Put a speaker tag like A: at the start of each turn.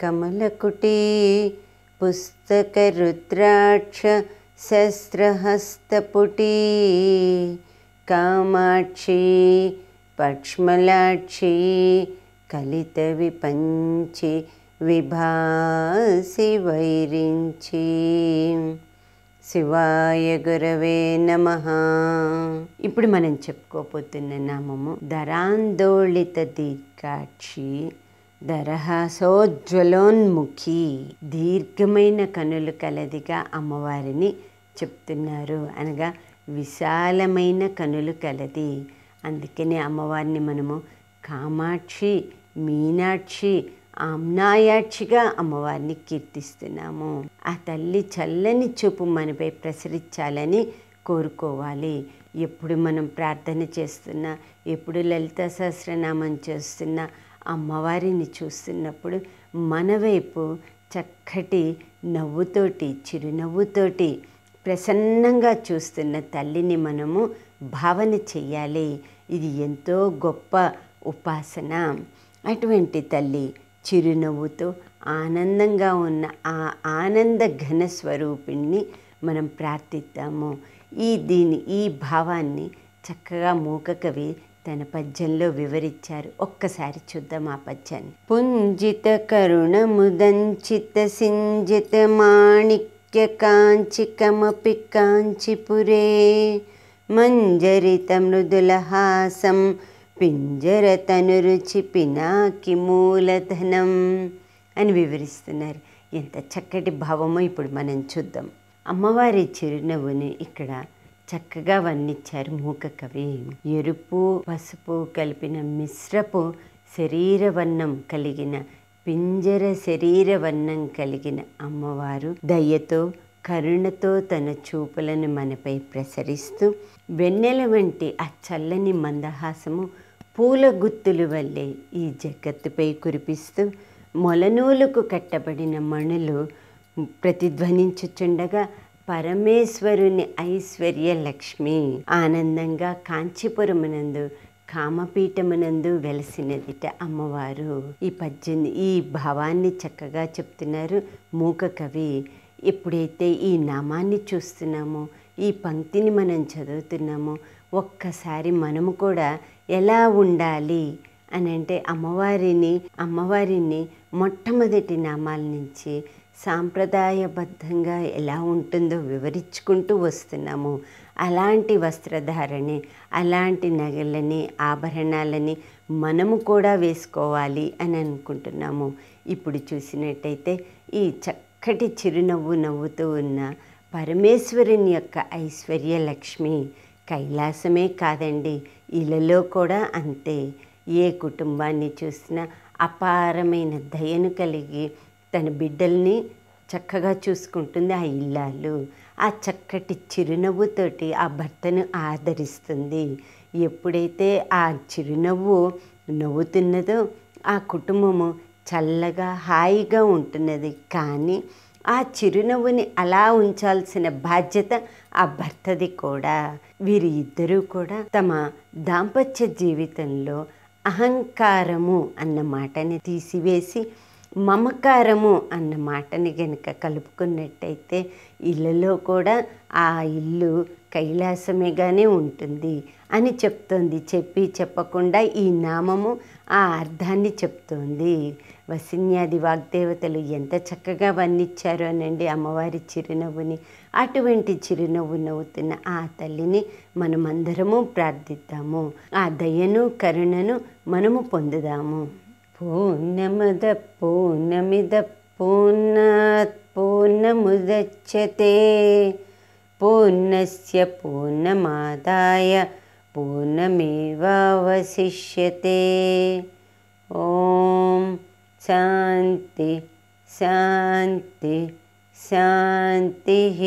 A: కమలకుటి పుస్తక రుద్రాక్ష శస్త్రహస్తపుటి కామాక్షి పక్ష్మలాక్షి కలిత విపంచి విభాసి వైరించి శివాయ గురవే నమ ఇప్పుడు మనం చెప్పుకోబోతున్న నామము ధరాందోళిత దీర్ఘాక్షి దరహాసోజ్వలోన్ముఖి దీర్ఘమైన కనులు కలదిగా అమ్మవారిని చెప్తున్నారు అనగా విశాలమైన కనులు కలది అందుకనే అమ్మవారిని మనము కామాక్షి మీనాక్షి ఆమ్నాయాక్షిగా అమ్మవారిని కీర్తిస్తున్నాము ఆ తల్లి చల్లని చూపు మనపై ప్రసరించాలని కోరుకోవాలి ఎప్పుడు మనం ప్రార్థన చేస్తున్నా ఎప్పుడు లలిత సహస్రనామం చేస్తున్నా అమ్మవారిని చూస్తున్నప్పుడు మన వైపు చక్కటి నవ్వుతోటి చిరునవ్వుతోటి ప్రసన్నంగా చూస్తున్న తల్లిని మనము భావన చెయ్యాలి ఇది ఎంతో గొప్ప ఉపాసన అటువంటి తల్లి చిరునవ్వుతో ఆనందంగా ఉన్న ఆ ఆనంద ఘన స్వరూపిణ్ణి మనం ప్రార్థిద్దాము ఈ దీని ఈ భావాన్ని చక్కగా మూకకవి తన పద్యంలో వివరించారు ఒక్కసారి చూద్దాం ఆ పద్యాన్ని పుంజిత కరుణముదంచిత సింజిత మాణిక్య కాంచికమపి కాంచిపురే మంజరిత మృదులహాసం రుచి పినాకి మూలధనం అని వివరిస్తున్నారు ఎంత చక్కటి భావమో ఇప్పుడు మనం చూద్దాం అమ్మవారి చిరునవ్వుని ఇక్కడ చక్కగా వర్ణించారు మూక కవి ఎరుపు పసుపు కలిపిన మిశ్రపు శరీర వర్ణం కలిగిన పింజర శరీర వర్ణం కలిగిన అమ్మవారు దయ్యతో కరుణతో తన చూపులను మనపై ప్రసరిస్తూ వెన్నెల వంటి ఆ చల్లని మందహాసము పూల గుత్తులు వల్లే ఈ జగత్తుపై కురిపిస్తూ మొలనూలకు కట్టబడిన మణులు ప్రతిధ్వనించుచుండగా పరమేశ్వరుని ఐశ్వర్య లక్ష్మి ఆనందంగా కాంచీపురమునందు కామపీఠమునందు వెలసినదిట అమ్మవారు ఈ పద్యం ఈ భావాన్ని చక్కగా చెప్తున్నారు మూక కవి ఎప్పుడైతే ఈ నామాన్ని చూస్తున్నామో ఈ పంక్తిని మనం చదువుతున్నామో ఒక్కసారి మనము కూడా ఎలా ఉండాలి అని అంటే అమ్మవారిని అమ్మవారిని మొట్టమొదటి నామాల నుంచి సాంప్రదాయబద్ధంగా ఎలా ఉంటుందో వివరించుకుంటూ వస్తున్నాము అలాంటి వస్త్రధారణే అలాంటి నగలని ఆభరణాలని మనము కూడా వేసుకోవాలి అని అనుకుంటున్నాము ఇప్పుడు చూసినట్టయితే ఈ చక్కటి చిరునవ్వు నవ్వుతూ ఉన్న పరమేశ్వరుని యొక్క ఐశ్వర్య లక్ష్మి కైలాసమే కాదండి ఇలలో కూడా అంతే ఏ కుటుంబాన్ని చూసినా అపారమైన దయను కలిగి తన బిడ్డల్ని చక్కగా చూసుకుంటుంది ఆ ఇల్లాలు ఆ చక్కటి చిరునవ్వుతోటి ఆ భర్తను ఆదరిస్తుంది ఎప్పుడైతే ఆ చిరునవ్వు నవ్వుతున్నదో ఆ కుటుంబము చల్లగా హాయిగా ఉంటున్నది కానీ ఆ చిరునవ్వుని అలా ఉంచాల్సిన బాధ్యత ఆ భర్తది కూడా వీరి ఇద్దరూ కూడా తమ దాంపత్య జీవితంలో అహంకారము అన్న మాటని తీసివేసి మమకారము అన్న మాటని గనుక కలుపుకున్నట్టయితే ఇళ్ళలో కూడా ఆ ఇల్లు కైలాసమేగానే ఉంటుంది అని చెప్తోంది చెప్పి చెప్పకుండా ఈ నామము ఆ అర్థాన్ని చెప్తోంది వసిన్యాది వాగ్దేవతలు ఎంత చక్కగా వర్ణించారు అనండి అమ్మవారి చిరునవ్వుని అటువంటి చిరునవ్వు నవ్వుతున్న ఆ తల్లిని మనమందరము ప్రార్థిద్దాము ఆ దయను కరుణను మనము పొందుదాము पूनमद पूर्णमुदच्छते पूनमुदच्छते पूर्णमादाय पूनमादाय पूनमेवावशिष्यते ॐ शान्ति शान्ति शान्तिः